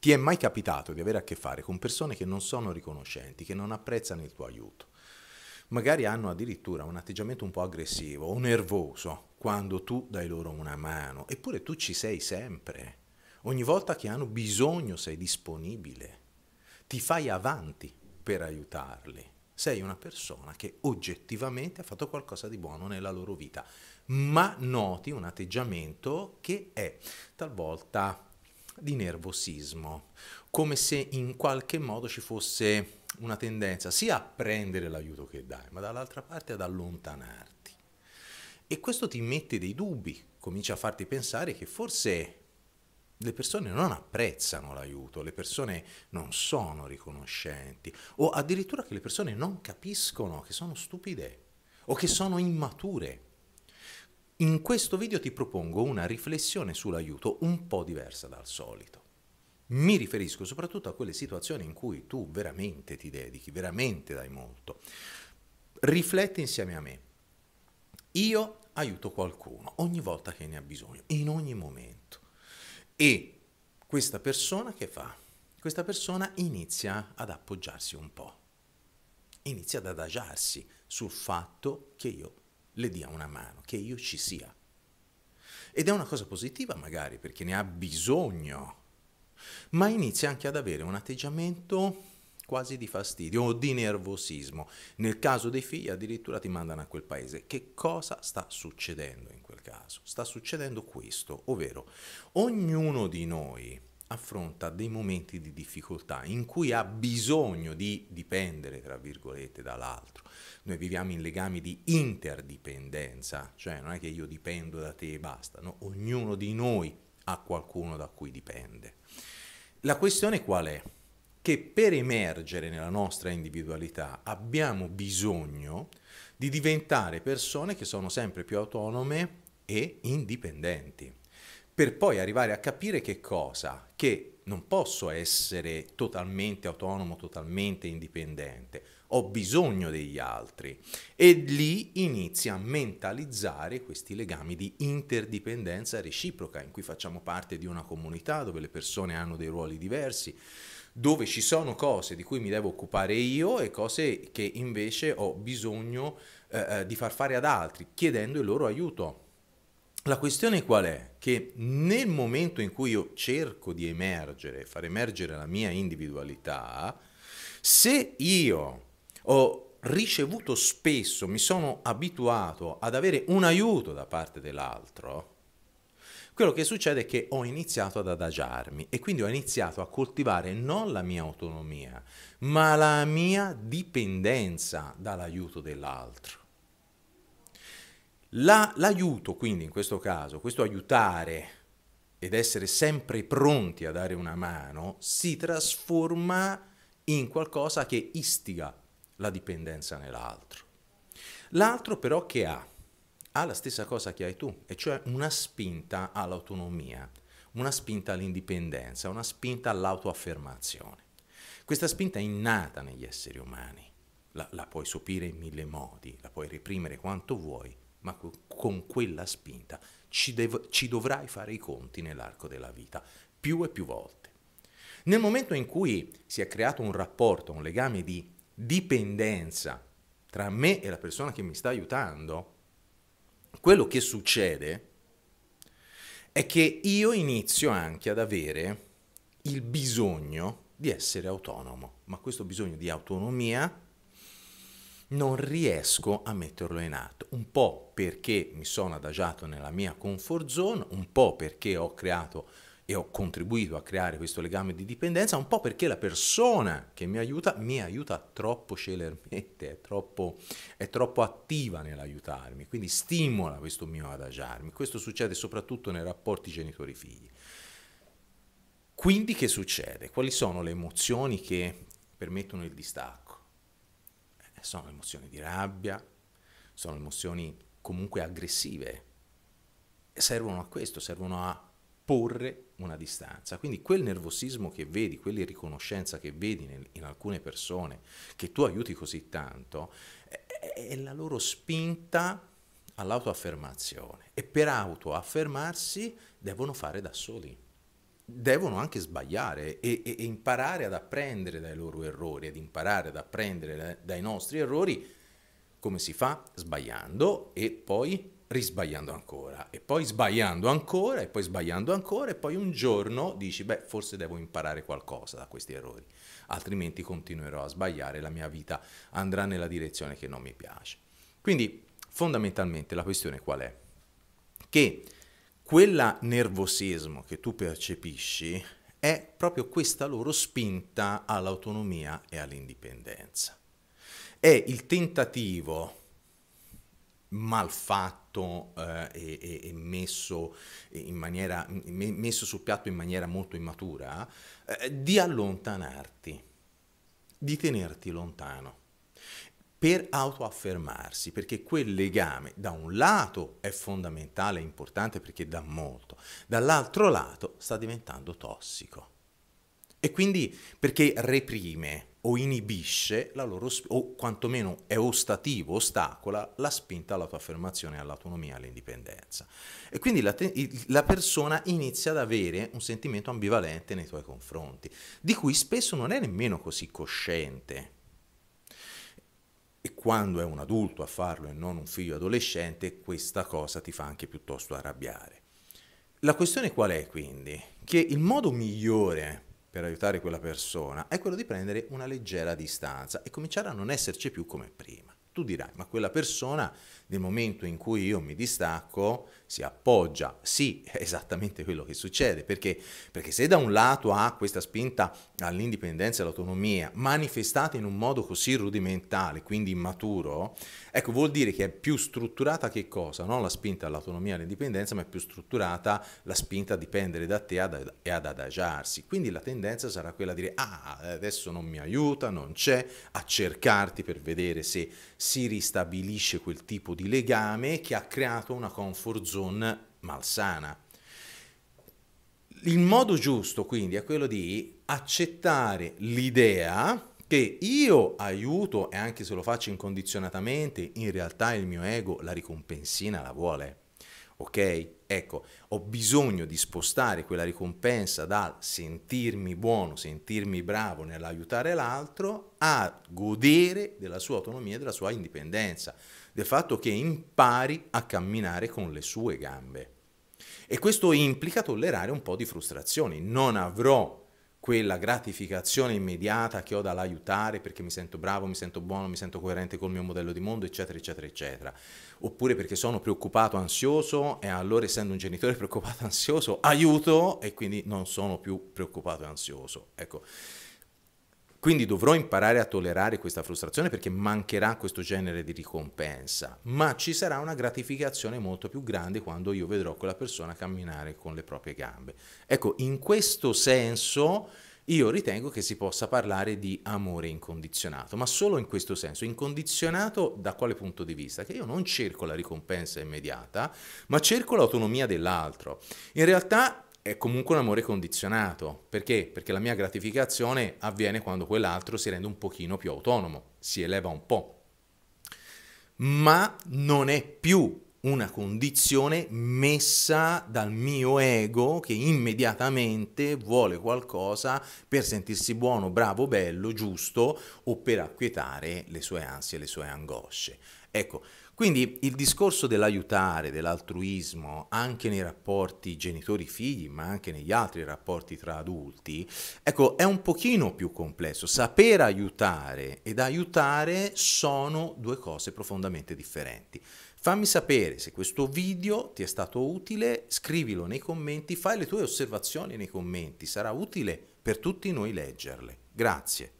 Ti è mai capitato di avere a che fare con persone che non sono riconoscenti, che non apprezzano il tuo aiuto? Magari hanno addirittura un atteggiamento un po' aggressivo o nervoso quando tu dai loro una mano, eppure tu ci sei sempre. Ogni volta che hanno bisogno sei disponibile, ti fai avanti per aiutarli. Sei una persona che oggettivamente ha fatto qualcosa di buono nella loro vita, ma noti un atteggiamento che è talvolta di nervosismo, come se in qualche modo ci fosse una tendenza sia a prendere l'aiuto che dai, ma dall'altra parte ad allontanarti. E questo ti mette dei dubbi, comincia a farti pensare che forse le persone non apprezzano l'aiuto, le persone non sono riconoscenti, o addirittura che le persone non capiscono che sono stupide o che sono immature in questo video ti propongo una riflessione sull'aiuto un po' diversa dal solito. Mi riferisco soprattutto a quelle situazioni in cui tu veramente ti dedichi, veramente dai molto. Rifletti insieme a me. Io aiuto qualcuno ogni volta che ne ha bisogno, in ogni momento. E questa persona che fa? Questa persona inizia ad appoggiarsi un po', inizia ad adagiarsi sul fatto che io le dia una mano, che io ci sia. Ed è una cosa positiva magari perché ne ha bisogno, ma inizia anche ad avere un atteggiamento quasi di fastidio o di nervosismo. Nel caso dei figli addirittura ti mandano a quel paese. Che cosa sta succedendo in quel caso? Sta succedendo questo, ovvero ognuno di noi affronta dei momenti di difficoltà in cui ha bisogno di dipendere, tra virgolette, dall'altro. Noi viviamo in legami di interdipendenza, cioè non è che io dipendo da te e basta, no? ognuno di noi ha qualcuno da cui dipende. La questione qual è? Che per emergere nella nostra individualità abbiamo bisogno di diventare persone che sono sempre più autonome e indipendenti per poi arrivare a capire che cosa? Che non posso essere totalmente autonomo, totalmente indipendente, ho bisogno degli altri. E lì inizia a mentalizzare questi legami di interdipendenza reciproca, in cui facciamo parte di una comunità dove le persone hanno dei ruoli diversi, dove ci sono cose di cui mi devo occupare io e cose che invece ho bisogno eh, eh di far fare ad altri, chiedendo il loro aiuto la questione qual è? Che nel momento in cui io cerco di emergere, far emergere la mia individualità, se io ho ricevuto spesso, mi sono abituato ad avere un aiuto da parte dell'altro, quello che succede è che ho iniziato ad adagiarmi e quindi ho iniziato a coltivare non la mia autonomia, ma la mia dipendenza dall'aiuto dell'altro. La, l'aiuto, quindi in questo caso, questo aiutare ed essere sempre pronti a dare una mano, si trasforma in qualcosa che istiga la dipendenza nell'altro. L'altro però che ha? Ha la stessa cosa che hai tu, e cioè una spinta all'autonomia, una spinta all'indipendenza, una spinta all'autoaffermazione. Questa spinta è innata negli esseri umani, la, la puoi sopire in mille modi, la puoi reprimere quanto vuoi, ma con quella spinta ci, dev- ci dovrai fare i conti nell'arco della vita, più e più volte. Nel momento in cui si è creato un rapporto, un legame di dipendenza tra me e la persona che mi sta aiutando, quello che succede è che io inizio anche ad avere il bisogno di essere autonomo, ma questo bisogno di autonomia non riesco a metterlo in atto, un po' perché mi sono adagiato nella mia comfort zone, un po' perché ho creato e ho contribuito a creare questo legame di dipendenza, un po' perché la persona che mi aiuta mi aiuta troppo celermente, è troppo, è troppo attiva nell'aiutarmi, quindi stimola questo mio adagiarmi. Questo succede soprattutto nei rapporti genitori-figli. Quindi che succede? Quali sono le emozioni che permettono il distacco? Eh, sono emozioni di rabbia, sono emozioni comunque aggressive e servono a questo, servono a porre una distanza. Quindi quel nervosismo che vedi, quell'irriconoscenza che vedi in, alcune persone, che tu aiuti così tanto, è, è la loro spinta all'autoaffermazione e per autoaffermarsi devono fare da soli devono anche sbagliare e, e, e, imparare ad apprendere dai loro errori, ad imparare ad apprendere dai nostri errori, come si fa? Sbagliando e poi risbagliando ancora, e poi sbagliando ancora, e poi sbagliando ancora, e poi un giorno dici, beh, forse devo imparare qualcosa da questi errori, altrimenti continuerò a sbagliare, la mia vita andrà nella direzione che non mi piace. Quindi, fondamentalmente, la questione qual è? Che quella nervosismo che tu percepisci è proprio questa loro spinta all'autonomia e all'indipendenza. È il tentativo malfatto eh, e, e messo, maniera, messo, sul piatto in maniera molto immatura, eh, di allontanarti, di tenerti lontano per autoaffermarsi, perché quel legame da un lato è fondamentale, è importante perché dà molto, dall'altro lato sta diventando tossico. E quindi perché reprime o inibisce la loro, o quantomeno è ostativo, ostacola la spinta all'autoaffermazione, all'autonomia, all'indipendenza. E quindi la, la persona inizia ad avere un sentimento ambivalente nei tuoi confronti, di cui spesso non è nemmeno così cosciente, e quando è un adulto a farlo e non un figlio adolescente, questa cosa ti fa anche piuttosto arrabbiare. La questione qual è quindi? Che il modo migliore per aiutare quella persona è quello di prendere una leggera distanza e cominciare a non esserci più come prima. Tu dirai, ma quella persona nel momento in cui io mi distacco, si appoggia. Sì, è esattamente quello che succede, perché, perché se da un lato ha questa spinta all'indipendenza e all'autonomia manifestata in un modo così rudimentale, quindi immaturo, ecco, vuol dire che è più strutturata che cosa? Non la spinta all'autonomia e all'indipendenza, ma è più strutturata la spinta a dipendere da te ad, e ad adagiarsi. Quindi la tendenza sarà quella di dire, ah, adesso non mi aiuta, non c'è, a cercarti per vedere se si ristabilisce quel tipo di di legame che ha creato una comfort zone malsana. Il modo giusto quindi è quello di accettare l'idea che io aiuto e anche se lo faccio incondizionatamente, in realtà il mio ego la ricompensina la vuole. Ok? Ecco, ho bisogno di spostare quella ricompensa dal sentirmi buono, sentirmi bravo nell'aiutare l'altro, a godere della sua autonomia e della sua indipendenza, del fatto che impari a camminare con le sue gambe. E questo implica tollerare un po' di frustrazioni. Non avrò quella gratificazione immediata che ho dall'aiutare perché mi sento bravo, mi sento buono, mi sento coerente col mio modello di mondo, eccetera, eccetera, eccetera. Oppure perché sono preoccupato, ansioso e allora essendo un genitore preoccupato, ansioso, aiuto e quindi non sono più preoccupato e ansioso. Ecco quindi dovrò imparare a tollerare questa frustrazione perché mancherà questo genere di ricompensa, ma ci sarà una gratificazione molto più grande quando io vedrò quella persona camminare con le proprie gambe. Ecco, in questo senso io ritengo che si possa parlare di amore incondizionato, ma solo in questo senso. Incondizionato da quale punto di vista? Che io non cerco la ricompensa immediata, ma cerco l'autonomia dell'altro. In realtà è comunque un amore condizionato. Perché? Perché la mia gratificazione avviene quando quell'altro si rende un pochino più autonomo, si eleva un po'. Ma non è più una condizione messa dal mio ego che immediatamente vuole qualcosa per sentirsi buono, bravo, bello, giusto o per acquietare le sue ansie, le sue angosce. Ecco, quindi il discorso dell'aiutare, dell'altruismo, anche nei rapporti genitori-figli, ma anche negli altri rapporti tra adulti, ecco, è un pochino più complesso. Saper aiutare ed aiutare sono due cose profondamente differenti. Fammi sapere se questo video ti è stato utile, scrivilo nei commenti, fai le tue osservazioni nei commenti, sarà utile per tutti noi leggerle. Grazie.